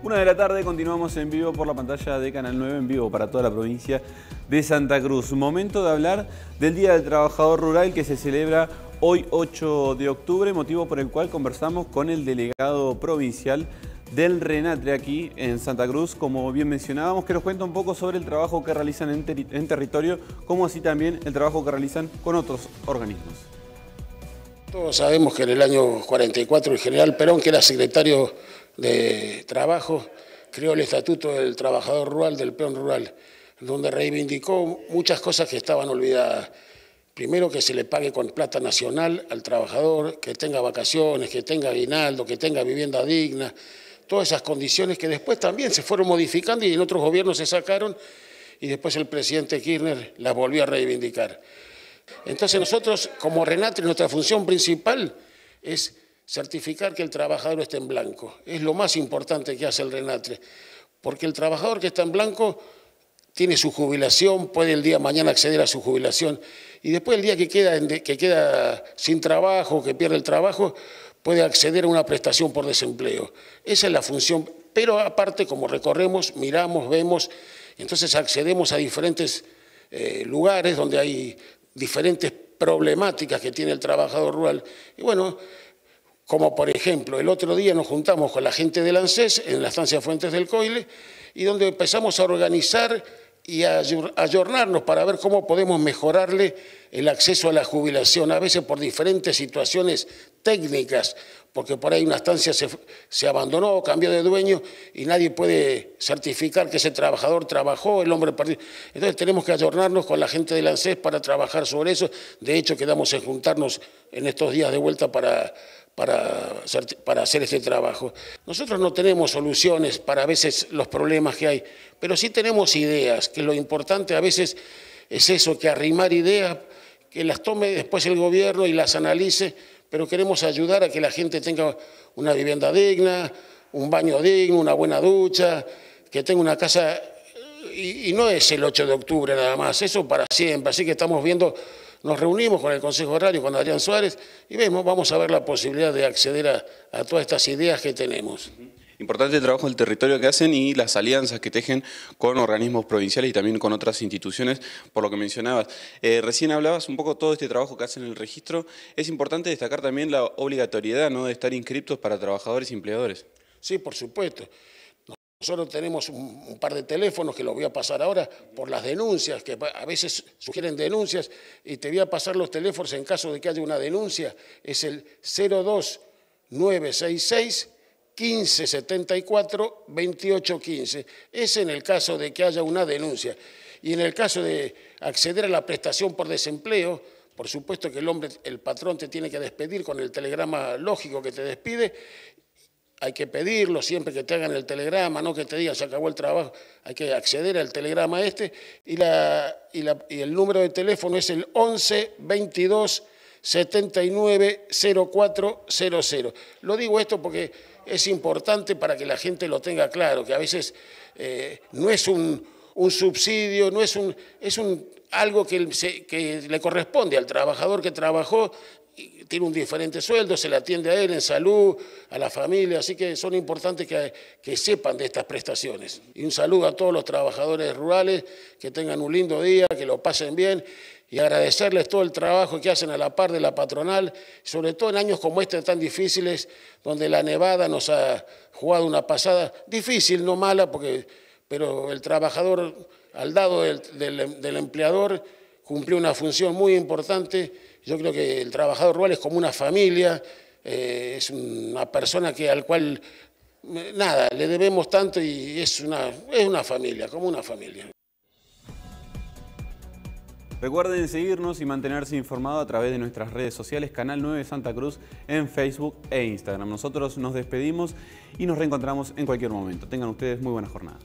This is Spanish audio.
Una de la tarde continuamos en vivo por la pantalla de Canal 9, en vivo para toda la provincia de Santa Cruz. Momento de hablar del Día del Trabajador Rural que se celebra hoy 8 de octubre, motivo por el cual conversamos con el delegado provincial del Renatre aquí en Santa Cruz, como bien mencionábamos, que nos cuenta un poco sobre el trabajo que realizan en, territorio, como así también el trabajo que realizan con otros organismos. Todos sabemos que en el año 44 el general Perón, que era secretario de Trabajo creó el Estatuto del Trabajador Rural, del Peón Rural, donde reivindicó muchas cosas que estaban olvidadas. Primero que se le pague con plata nacional al trabajador, que tenga vacaciones, que tenga aguinaldo, que tenga vivienda digna, todas esas condiciones que después también se fueron modificando y en otros gobiernos se sacaron y después el presidente Kirchner las volvió a reivindicar. Entonces nosotros como Renate nuestra función principal es certificar que el trabajador esté en blanco. Es lo más importante que hace el RENATRE, porque el trabajador que está en blanco tiene su jubilación, puede el día de mañana acceder a su jubilación, y después el día que queda, que queda sin trabajo, que pierde el trabajo, puede acceder a una prestación por desempleo. Esa es la función, pero aparte como recorremos, miramos, vemos, entonces accedemos a diferentes eh, lugares donde hay diferentes problemáticas que tiene el trabajador rural, y bueno, como por ejemplo, el otro día nos juntamos con la gente del ANSES en la estancia Fuentes del Coile y donde empezamos a organizar y a ayornarnos para ver cómo podemos mejorarle el acceso a la jubilación, a veces por diferentes situaciones técnicas, porque por ahí una estancia se, se abandonó, cambió de dueño y nadie puede certificar que ese trabajador trabajó, el hombre perdió. Entonces tenemos que ayornarnos con la gente del ANSES para trabajar sobre eso. De hecho, quedamos en juntarnos en estos días de vuelta para para hacer, para hacer este trabajo. Nosotros no tenemos soluciones para a veces los problemas que hay, pero sí tenemos ideas, que lo importante a veces es eso, que arrimar ideas, que las tome después el gobierno y las analice, pero queremos ayudar a que la gente tenga una vivienda digna, un baño digno, una buena ducha, que tenga una casa, y, y no es el 8 de octubre nada más, eso para siempre, así que estamos viendo nos reunimos con el Consejo Horario, con Adrián Suárez, y vemos, vamos a ver la posibilidad de acceder a, todas estas ideas que tenemos. Importante el trabajo del territorio que hacen y las alianzas que tejen con organismos provinciales y también con otras instituciones, por lo que mencionabas. Eh, recién hablabas un poco todo este trabajo que hacen en el registro. Es importante destacar también la obligatoriedad ¿no? de estar inscriptos para trabajadores y empleadores. Sí, por supuesto. Nosotros tenemos un, par de teléfonos que los voy a pasar ahora por las denuncias, que a veces sugieren denuncias, y te voy a pasar los teléfonos en caso de que haya una denuncia. Es el 02966 1574 2815. Es en el caso de que haya una denuncia. Y en el caso de acceder a la prestación por desempleo, por supuesto que el hombre, el patrón te tiene que despedir con el telegrama lógico que te despide hay que pedirlo siempre que te hagan el telegrama, no que te digan se acabó el trabajo, hay que acceder al telegrama este y, la, el número de teléfono es el 11 22 79 0400. Lo digo esto porque es importante para que la gente lo tenga claro, que a veces eh, no es un, un, subsidio, no es un, es un algo que le corresponde al trabajador que trabajó tiene un diferente sueldo, se le atiende a él en salud, a la familia, así que son importantes que, que sepan de estas prestaciones. Y un saludo a todos los trabajadores rurales, que tengan un lindo día, que lo pasen bien y agradecerles todo el trabajo que hacen a la par de la patronal, sobre todo en años como este tan difíciles, donde la nevada nos ha jugado una pasada difícil, no mala, porque, pero el trabajador al lado del, del, del empleador cumplió una función muy importante yo creo que el trabajador rural es como una familia, eh, es una persona que, al cual, eh, nada, le debemos tanto y es una, es una familia, como una familia. Recuerden seguirnos y mantenerse informado a través de nuestras redes sociales, Canal 9 Santa Cruz, en Facebook e Instagram. Nosotros nos despedimos y nos reencontramos en cualquier momento. Tengan ustedes muy buena jornada.